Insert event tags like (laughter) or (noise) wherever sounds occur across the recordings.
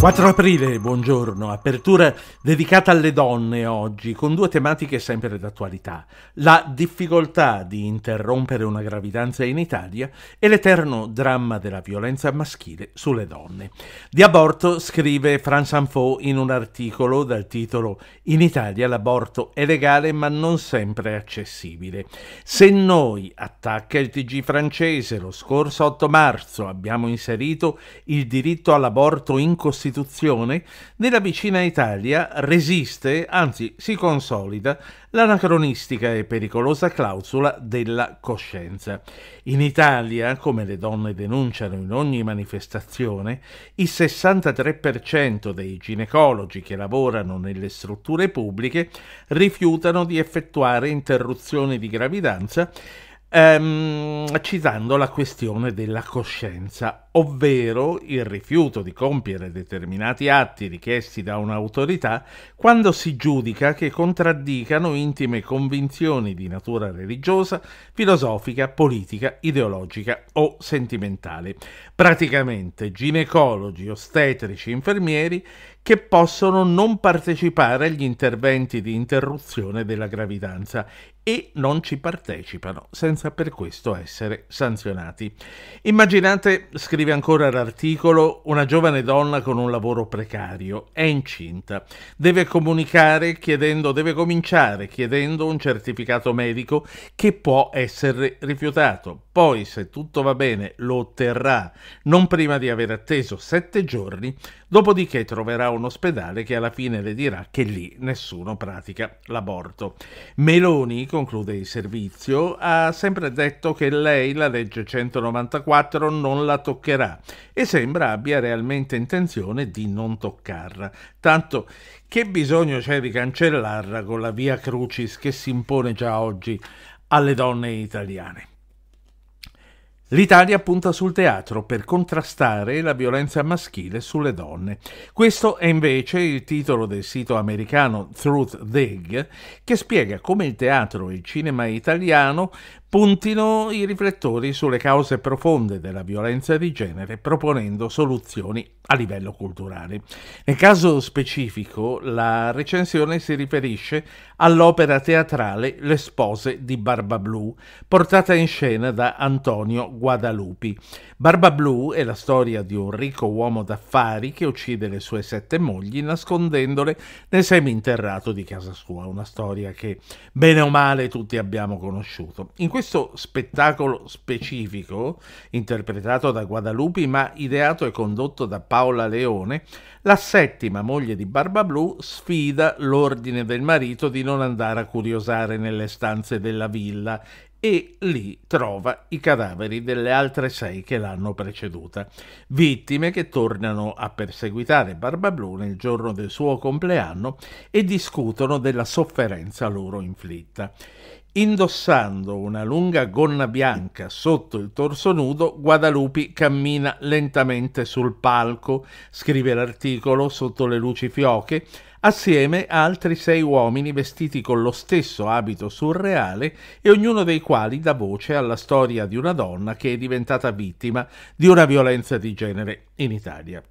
4 aprile, buongiorno, apertura dedicata alle donne oggi, con due tematiche sempre d'attualità, la difficoltà di interrompere una gravidanza in Italia e l'eterno dramma della violenza maschile sulle donne. Di aborto scrive Fran Anfo in un articolo dal titolo In Italia l'aborto è legale ma non sempre accessibile. Se noi, attacca il TG francese, lo scorso 8 marzo abbiamo inserito il diritto all'aborto in Costituzione, Costituzione, nella vicina Italia resiste, anzi si consolida, l'anacronistica e pericolosa clausola della coscienza. In Italia, come le donne denunciano in ogni manifestazione, il 63% dei ginecologi che lavorano nelle strutture pubbliche rifiutano di effettuare interruzioni di gravidanza ehm, citando la questione della coscienza ovvero il rifiuto di compiere determinati atti richiesti da un'autorità quando si giudica che contraddicano intime convinzioni di natura religiosa, filosofica, politica, ideologica o sentimentale. Praticamente ginecologi, ostetrici, infermieri che possono non partecipare agli interventi di interruzione della gravidanza e non ci partecipano senza per questo essere sanzionati. Immaginate scrive scrive ancora l'articolo Una giovane donna con un lavoro precario, è incinta, deve comunicare chiedendo, deve cominciare chiedendo un certificato medico che può essere rifiutato poi, se tutto va bene, lo otterrà non prima di aver atteso sette giorni, dopodiché troverà un ospedale che alla fine le dirà che lì nessuno pratica l'aborto. Meloni, conclude il servizio, ha sempre detto che lei la legge 194 non la toccherà e sembra abbia realmente intenzione di non toccarla, tanto che bisogno c'è di cancellarla con la via Crucis che si impone già oggi alle donne italiane. L'Italia punta sul teatro per contrastare la violenza maschile sulle donne. Questo è invece il titolo del sito americano Truth Dig, che spiega come il teatro e il cinema italiano puntino i riflettori sulle cause profonde della violenza di genere proponendo soluzioni a livello culturale. Nel caso specifico la recensione si riferisce all'opera teatrale Le spose di Barba Blu, portata in scena da Antonio Guadalupi. Barba Blu è la storia di un ricco uomo d'affari che uccide le sue sette mogli nascondendole nel seminterrato di casa sua, una storia che bene o male tutti abbiamo conosciuto. In questo spettacolo specifico, interpretato da Guadalupi ma ideato e condotto da Paola Leone, la settima moglie di Barbablù sfida l'ordine del marito di non andare a curiosare nelle stanze della villa e lì trova i cadaveri delle altre sei che l'hanno preceduta, vittime che tornano a perseguitare Barbablù nel giorno del suo compleanno e discutono della sofferenza loro inflitta. Indossando una lunga gonna bianca sotto il torso nudo, Guadalupi cammina lentamente sul palco, scrive l'articolo sotto le luci fioche, assieme a altri sei uomini vestiti con lo stesso abito surreale e ognuno dei quali dà voce alla storia di una donna che è diventata vittima di una violenza di genere in Italia.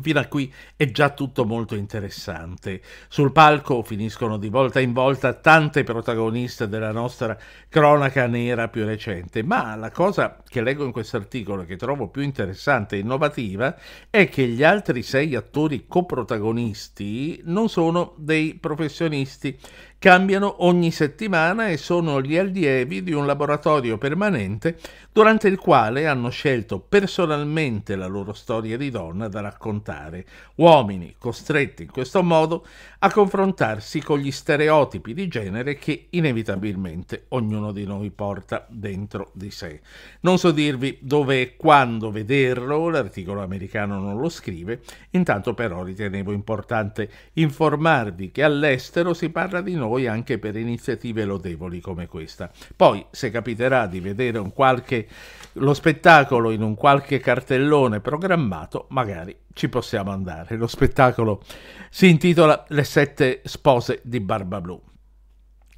Fino a qui è già tutto molto interessante. Sul palco finiscono di volta in volta tante protagoniste della nostra cronaca nera più recente, ma la cosa che leggo in questo articolo e che trovo più interessante e innovativa è che gli altri sei attori coprotagonisti non sono dei professionisti cambiano ogni settimana e sono gli allievi di un laboratorio permanente durante il quale hanno scelto personalmente la loro storia di donna da raccontare, uomini costretti in questo modo a confrontarsi con gli stereotipi di genere che inevitabilmente ognuno di noi porta dentro di sé. Non so dirvi dove e quando vederlo, l'articolo americano non lo scrive, intanto però ritenevo importante informarvi che all'estero si parla di noi noi anche per iniziative lodevoli come questa. Poi, se capiterà di vedere un qualche, lo spettacolo in un qualche cartellone programmato, magari ci possiamo andare. Lo spettacolo si intitola Le sette spose di Barba Blu.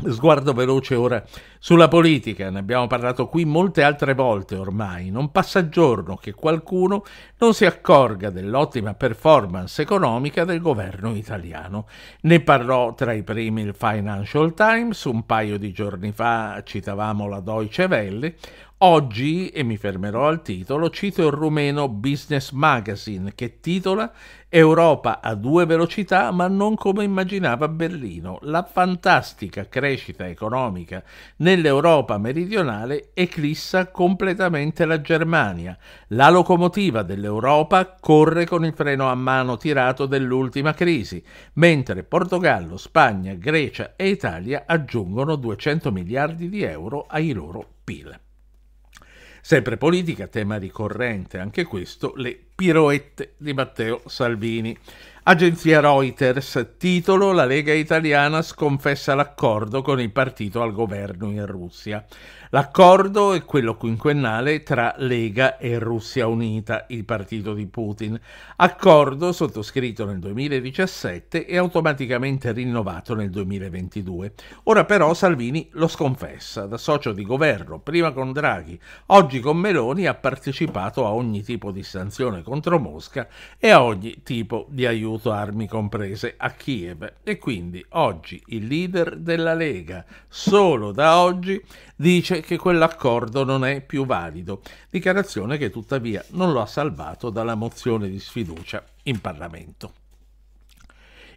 Sguardo veloce ora sulla politica ne abbiamo parlato qui molte altre volte ormai, non passa giorno che qualcuno non si accorga dell'ottima performance economica del governo italiano. Ne parlò tra i primi il Financial Times, un paio di giorni fa citavamo la Deutsche Welle, Oggi, e mi fermerò al titolo, cito il rumeno Business Magazine che titola Europa a due velocità ma non come immaginava Berlino. La fantastica crescita economica nel nell'Europa meridionale eclissa completamente la Germania. La locomotiva dell'Europa corre con il freno a mano tirato dell'ultima crisi, mentre Portogallo, Spagna, Grecia e Italia aggiungono 200 miliardi di euro ai loro PIL. Sempre politica, tema ricorrente anche questo, le piroette di Matteo Salvini. Agenzia Reuters, titolo La Lega italiana sconfessa l'accordo con il partito al governo in Russia. L'accordo è quello quinquennale tra Lega e Russia Unita, il partito di Putin. Accordo sottoscritto nel 2017 e automaticamente rinnovato nel 2022. Ora però Salvini lo sconfessa, da socio di governo, prima con Draghi, oggi con Meloni ha partecipato a ogni tipo di sanzione contro Mosca e a ogni tipo di aiuto venduto armi comprese a Kiev e quindi oggi il leader della Lega, solo da oggi, dice che quell'accordo non è più valido, dichiarazione che tuttavia non lo ha salvato dalla mozione di sfiducia in Parlamento.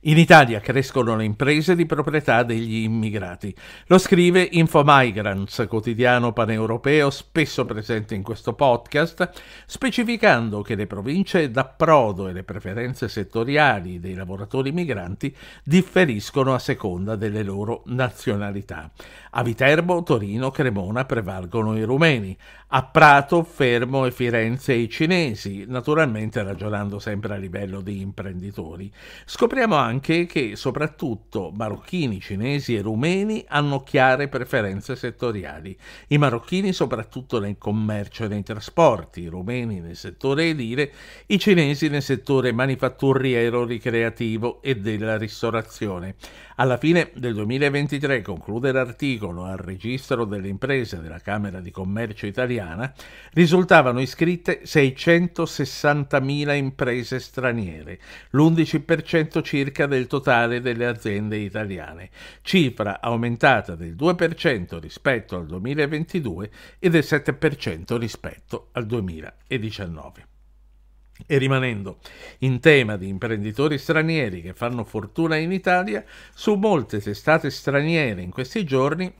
In Italia crescono le imprese di proprietà degli immigrati. Lo scrive Infomigrants, quotidiano paneuropeo spesso presente in questo podcast, specificando che le province d'approdo e le preferenze settoriali dei lavoratori migranti differiscono a seconda delle loro nazionalità. A Viterbo, Torino, Cremona prevalgono i rumeni, a Prato, Fermo e Firenze i cinesi, naturalmente ragionando sempre a livello di imprenditori. Scopriamo anche che soprattutto marocchini, cinesi e rumeni hanno chiare preferenze settoriali. I marocchini soprattutto nel commercio e nei trasporti, i rumeni nel settore edile, i cinesi nel settore manifatturiero, ricreativo e della ristorazione. Alla fine del 2023 conclude l'articolo al registro delle imprese della Camera di Commercio italiana italiana risultavano iscritte 660.000 imprese straniere, l'11% circa del totale delle aziende italiane, cifra aumentata del 2% rispetto al 2022 e del 7% rispetto al 2019. E rimanendo in tema di imprenditori stranieri che fanno fortuna in Italia, su molte testate straniere in questi giorni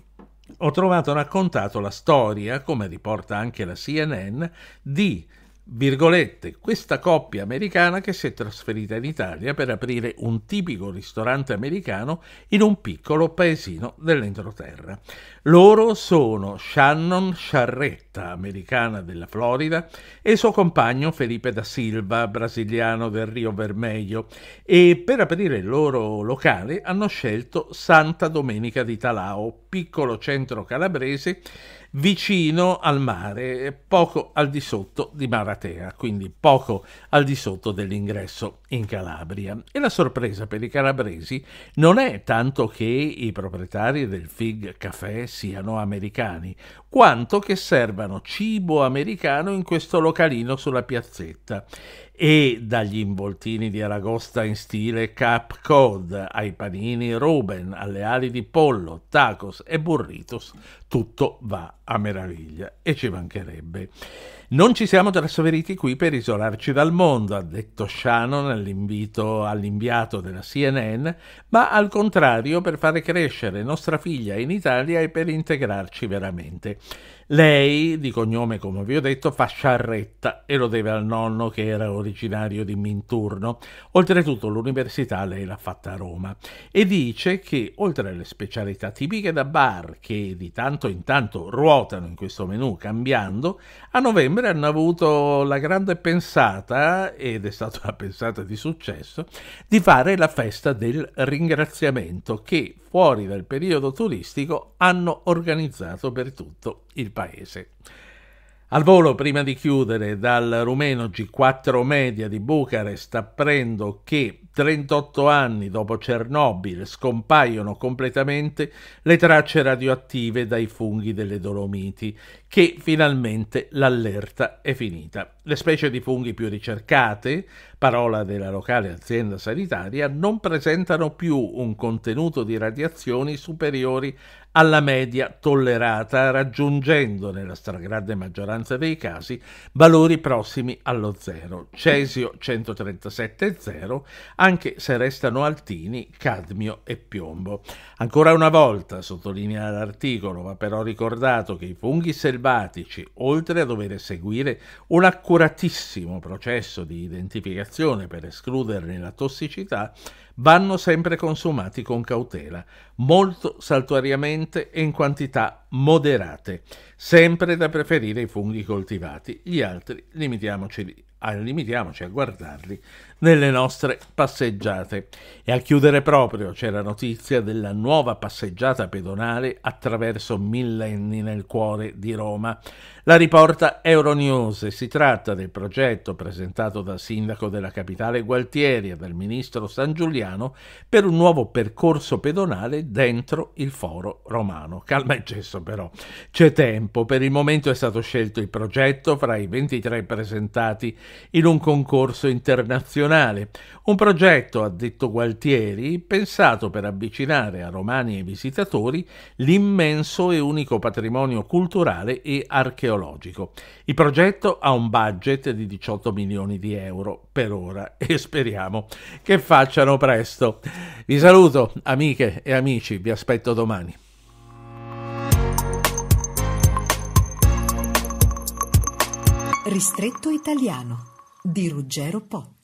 ho trovato raccontato la storia, come riporta anche la CNN, di Virgolette, questa coppia americana che si è trasferita in Italia per aprire un tipico ristorante americano in un piccolo paesino dell'entroterra. Loro sono Shannon Sciarretta, americana della Florida, e suo compagno Felipe da Silva, brasiliano del Rio Vermelho, e per aprire il loro locale hanno scelto Santa Domenica di Talao, piccolo centro calabrese vicino al mare, poco al di sotto di Maratea, quindi poco al di sotto dell'ingresso in Calabria. E la sorpresa per i calabresi non è tanto che i proprietari del Fig Café siano americani, quanto che servano cibo americano in questo localino sulla piazzetta e dagli involtini di Aragosta in stile Cap Cod ai panini Ruben, alle ali di pollo, tacos e burritos, tutto va a meraviglia e ci mancherebbe. Non ci siamo trasferiti qui per isolarci dal mondo, ha detto Shannon all'invito all'inviato della CNN, ma al contrario per fare crescere nostra figlia in Italia e per integrarci veramente. Lei, di cognome come vi ho detto, fa sciarretta e lo deve al nonno che era originario di Minturno. Oltretutto l'università lei l'ha fatta a Roma e dice che oltre alle specialità tipiche da bar che di tanto in tanto ruotano in questo menù cambiando, a novembre hanno avuto la grande pensata, ed è stata una (laughs) pensata di successo, di fare la festa del ringraziamento che fuori dal periodo turistico hanno organizzato per tutto il paese. Al volo, prima di chiudere, dal rumeno G4 Media di Bucarest apprendo che 38 anni dopo Chernobyl scompaiono completamente le tracce radioattive dai funghi delle Dolomiti che finalmente l'allerta è finita. Le specie di funghi più ricercate, parola della locale azienda sanitaria, non presentano più un contenuto di radiazioni superiori alla media tollerata, raggiungendo nella stragrande maggioranza dei casi valori prossimi allo zero. Cesio 137,0, anche se restano altini cadmio e piombo. Ancora una volta, sottolinea l'articolo, va però ricordato che i funghi selvatici selvatici, oltre a dover seguire un accuratissimo processo di identificazione per escluderne la tossicità, vanno sempre consumati con cautela, molto saltuariamente e in quantità moderate, sempre da preferire i funghi coltivati, gli altri limitiamoci, ah, limitiamoci a guardarli nelle nostre passeggiate. E a chiudere proprio c'è la notizia della nuova passeggiata pedonale attraverso millenni nel cuore di Roma. La riporta Euronews. Si tratta del progetto presentato dal sindaco della capitale Gualtieri e dal ministro San Giuliano per un nuovo percorso pedonale dentro il foro romano. Calma e gesso però. C'è tempo. Per il momento è stato scelto il progetto fra i 23 presentati in un concorso internazionale nazionale, un progetto, ha detto Gualtieri, pensato per avvicinare a romani e visitatori l'immenso e unico patrimonio culturale e archeologico. Il progetto ha un budget di 18 milioni di euro per ora (laughs) e speriamo che facciano presto. Vi saluto amiche e amici, vi aspetto domani. Ristretto italiano di Ruggero Po.